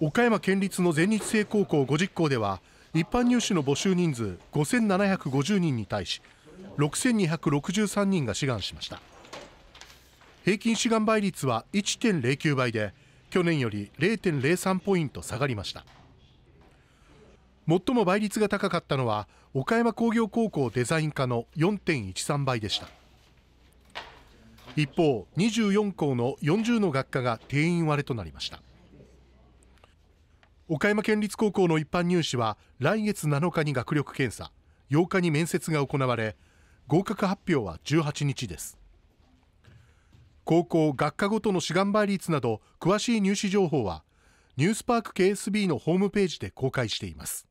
岡山県立の全日制高校50校では一般入試の募集人数5750人に対し6263人が志願しました平均志願倍率は1.09倍で去年より0.03ポイント下がりました最も倍率が高かったのは岡山工業高校デザイン科の4.13倍でした一方24校の40の学科が定員割れとなりました岡山県立高校の一般入試は来月7日に学力検査8日に面接が行われ合格発表は18日です高校学科ごとの志願倍率など詳しい入試情報はニュースパーク KSB のホームページで公開しています